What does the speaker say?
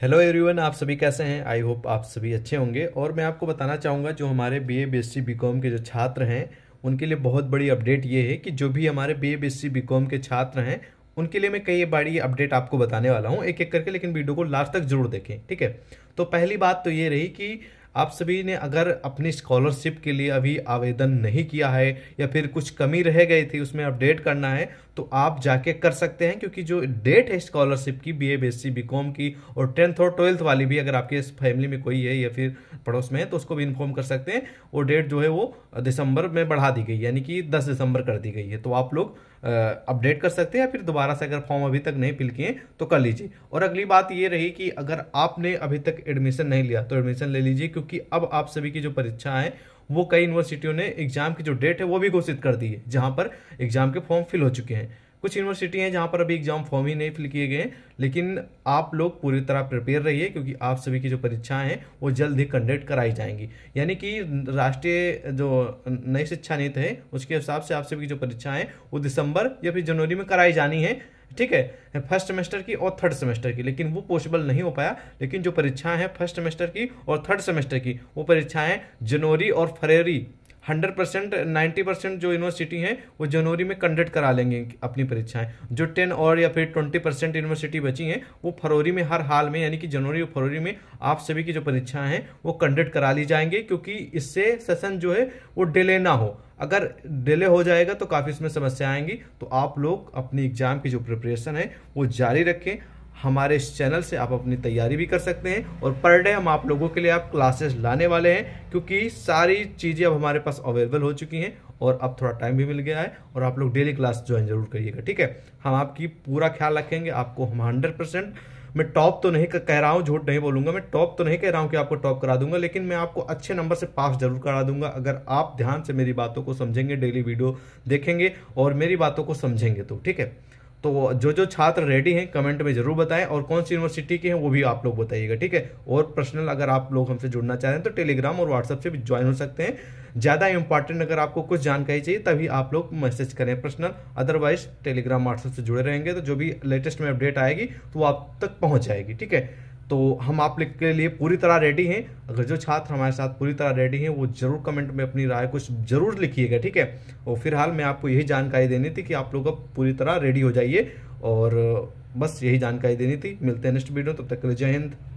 hello everyone आप सभी कैसे हैं आई होप आप सभी अच्छे होंगे और मैं आपको बताना चाहूँगा जो हमारे B A B S C B com के जो छात्र हैं उनके लिए बहुत बड़ी अपडेट ये है कि जो भी हमारे B A B S C B com के छात्र हैं उनके लिए मैं कई बड़ी अपडेट आपको बताने वाला हूँ एक एक करके लेकिन वीडियो को लास्ट तक जरूर देखें ठीक है तो पहली बात तो ये रही कि आप सभी ने अगर अपनी स्कॉलरशिप के लिए अभी आवेदन नहीं किया है या फिर कुछ कमी रह गई थी उसमें अपडेट करना है तो आप जाके कर सकते हैं क्योंकि जो डेट है स्कॉलरशिप की B A B S C B com की और टेंथ और ट्वेल्थ वाली भी अगर आपके फैमिली में कोई है या फिर पड़ोस में है तो उसको भी इन्फॉर्म कर सकते हैं वो डेट जो है वो दिसंबर में बढ़ा दी गई यानी कि दस दिसंबर कर दी गई है तो आप लोग अपडेट कर सकते हैं या फिर दोबारा से अगर फॉर्म अभी तक नहीं फिल किए तो कर लीजिए और अगली बात ये रही कि अगर आपने अभी तक एडमिशन नहीं लिया तो एडमिशन ले लीजिए क्योंकि अब आप सभी की जो परीक्षा है वो कई यूनिवर्सिटियों ने एग्जाम की जो डेट है वो भी घोषित कर दी है जहां पर एग्जाम के फॉर्म फिल हो चुके हैं कुछ यूनिवर्सिटी हैं जहाँ पर अभी एग्जाम फॉर्म ही नहीं फिल किए गए लेकिन आप लोग पूरी तरह प्रिपेयर रहिए क्योंकि आप सभी की जो परीक्षाएं हैं वो जल्द ही कंडक्ट कराई जाएंगी यानी कि राष्ट्रीय जो नई शिक्षा नीति है उसके हिसाब से आप सभी की जो परीक्षाएं वो दिसंबर या फिर जनवरी में कराई जानी है ठीक है फर्स्ट सेमेस्टर की और थर्ड सेमेस्टर की लेकिन वो पॉसिबल नहीं हो पाया लेकिन जो परीक्षाएं हैं फर्स्ट सेमेस्टर की और थर्ड सेमेस्टर की वो परीक्षाएं जनवरी और फरवरी हंड्रेड परसेंट नाइन्टी परसेंट जो यूनिवर्सिटी हैं वो जनवरी में कंडक्ट करा लेंगे अपनी परीक्षाएं जो टेन और या फिर ट्वेंटी परसेंट यूनिवर्सिटी बची हैं वो फरवरी में हर हाल में यानी कि जनवरी और फरवरी में आप सभी की जो परीक्षाएं हैं वो कंडक्ट करा ली जाएंगे क्योंकि इससे सेशन जो है वो डिले ना हो अगर डिले हो जाएगा तो काफ़ी इसमें समस्या आएंगी तो आप लोग अपनी एग्जाम की जो प्रिपरेशन है वो जारी रखें हमारे इस चैनल से आप अपनी तैयारी भी कर सकते हैं और पर डे हम आप लोगों के लिए आप क्लासेस लाने वाले हैं क्योंकि सारी चीज़ें अब हमारे पास अवेलेबल हो चुकी हैं और अब थोड़ा टाइम भी मिल गया है और आप लोग डेली क्लास ज्वाइन जरूर करिएगा ठीक है हम आपकी पूरा ख्याल रखेंगे आपको हम हंड्रेड परसेंट मैं टॉप तो नहीं कह रहा हूँ झूठ नहीं बोलूंगा मैं टॉप तो नहीं कह रहा हूँ कि आपको टॉप करा दूंगा लेकिन मैं आपको अच्छे नंबर से पास जरूर करा दूंगा अगर आप ध्यान से मेरी बातों को समझेंगे डेली वीडियो देखेंगे और मेरी बातों को समझेंगे तो ठीक है तो जो जो छात्र रेडी हैं कमेंट में जरूर बताएं और कौन सी यूनिवर्सिटी के हैं वो भी आप लोग बताइएगा ठीक है और पर्सनल अगर आप लोग हमसे जुड़ना चाह रहे हैं तो टेलीग्राम और व्हाट्सएप से भी ज्वाइन हो सकते हैं ज़्यादा इंपॉर्टेंट अगर आपको कुछ जानकारी चाहिए तभी आप लोग मैसेज करें पर्सनल अदरवाइज टेलीग्राम व्हाट्सएप से जुड़े रहेंगे तो जो भी लेटेस्ट में अपडेट आएगी तो आप तक पहुँच जाएगी ठीक है तो हम आप के लिए पूरी तरह रेडी हैं अगर जो छात्र हमारे साथ पूरी तरह रेडी हैं वो जरूर कमेंट में अपनी राय कुछ जरूर लिखिएगा ठीक है और फिलहाल मैं आपको यही जानकारी देनी थी कि आप लोग अब पूरी तरह रेडी हो जाइए और बस यही जानकारी देनी थी मिलते हैं नेक्स्ट वीडियो तब तो तक के लिए जय हिंद